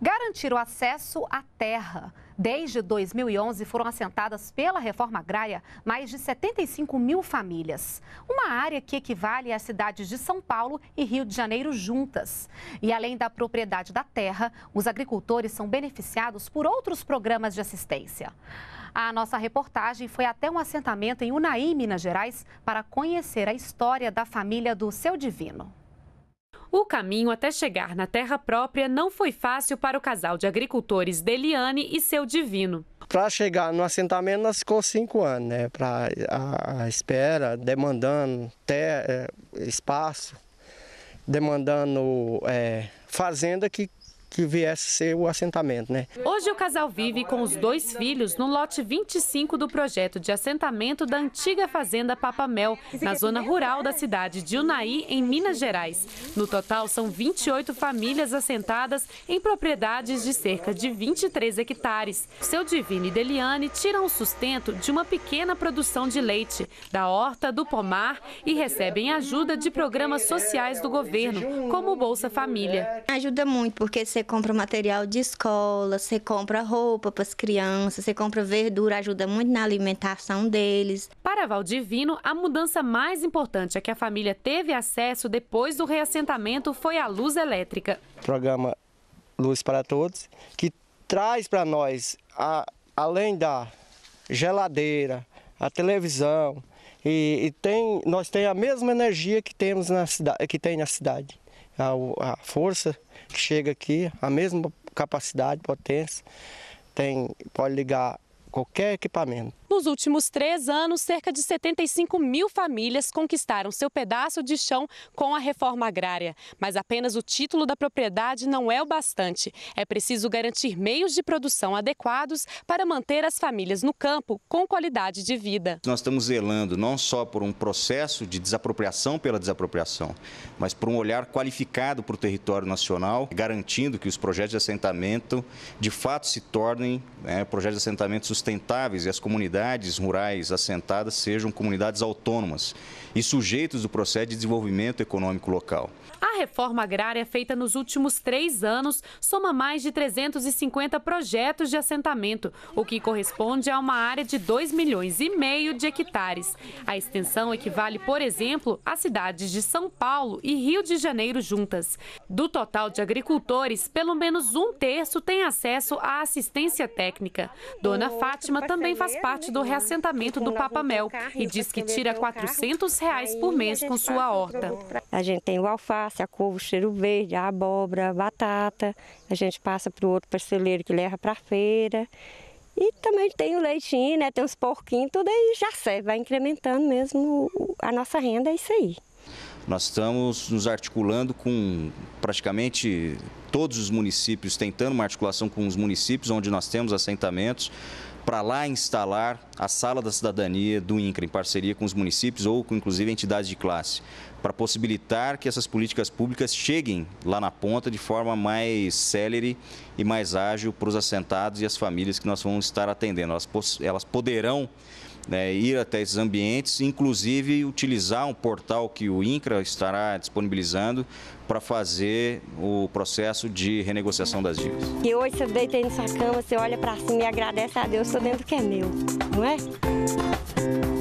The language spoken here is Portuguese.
garantir o acesso à terra. Desde 2011 foram assentadas pela reforma agrária mais de 75 mil famílias, uma área que equivale às cidades de São Paulo e Rio de Janeiro juntas. E além da propriedade da terra, os agricultores são beneficiados por outros programas de assistência. A nossa reportagem foi até um assentamento em Unai, Minas Gerais, para conhecer a história da família do Seu Divino. O caminho até chegar na terra própria não foi fácil para o casal de agricultores Deliane e seu divino. Para chegar no assentamento, nós ficou cinco anos, né? Para a, a, espera, demandando até eh, espaço, demandando é, fazenda que que viesse ser o assentamento. Né? Hoje o casal vive com os dois filhos no lote 25 do projeto de assentamento da antiga fazenda Papamel, na zona rural da cidade de Unai em Minas Gerais. No total, são 28 famílias assentadas em propriedades de cerca de 23 hectares. Seu Divino e Deliane tiram o sustento de uma pequena produção de leite, da horta, do pomar e recebem ajuda de programas sociais do governo, como o Bolsa Família. Ajuda muito, porque sempre você compra material de escola, você compra roupa para as crianças, você compra verdura, ajuda muito na alimentação deles. Para Valdivino, a mudança mais importante a é que a família teve acesso depois do reassentamento foi a luz elétrica. O programa Luz para Todos, que traz para nós, a, além da geladeira, a televisão, e, e tem, nós temos a mesma energia que, temos na cidade, que tem na cidade a, a força que chega aqui, a mesma capacidade, potência. Tem, pode ligar qualquer equipamento. Nos últimos três anos, cerca de 75 mil famílias conquistaram seu pedaço de chão com a reforma agrária. Mas apenas o título da propriedade não é o bastante. É preciso garantir meios de produção adequados para manter as famílias no campo com qualidade de vida. Nós estamos zelando não só por um processo de desapropriação pela desapropriação, mas por um olhar qualificado para o território nacional, garantindo que os projetos de assentamento de fato se tornem né, projetos de assentamento sustentáveis sustentáveis e as comunidades rurais assentadas sejam comunidades autônomas e sujeitos do processo de desenvolvimento econômico local. A reforma agrária feita nos últimos três anos soma mais de 350 projetos de assentamento, o que corresponde a uma área de 2 milhões e meio de hectares. A extensão equivale, por exemplo, às cidades de São Paulo e Rio de Janeiro juntas. Do total de agricultores, pelo menos um terço tem acesso à assistência técnica. Dona Fá Fátima também faz parte né? do reassentamento do Papa Mel e diz que tira 400 reais por mês com sua horta. A gente tem o alface, a couve, o cheiro verde, a abóbora, a batata. A gente passa para o outro parceleiro que leva para a feira. E também tem o leitinho, né? Tem os porquinhos, tudo aí já serve, vai incrementando mesmo a nossa renda, é isso aí. Nós estamos nos articulando com praticamente todos os municípios, tentando uma articulação com os municípios onde nós temos assentamentos para lá instalar a Sala da Cidadania do INCRA, em parceria com os municípios ou com, inclusive, entidades de classe para possibilitar que essas políticas públicas cheguem lá na ponta de forma mais célere e mais ágil para os assentados e as famílias que nós vamos estar atendendo. Elas, elas poderão né, ir até esses ambientes, inclusive utilizar um portal que o INCRA estará disponibilizando para fazer o processo de renegociação das dívidas. E hoje você deita aí na sua cama, você olha para cima e agradece a Deus, estou dentro do que é meu, não é?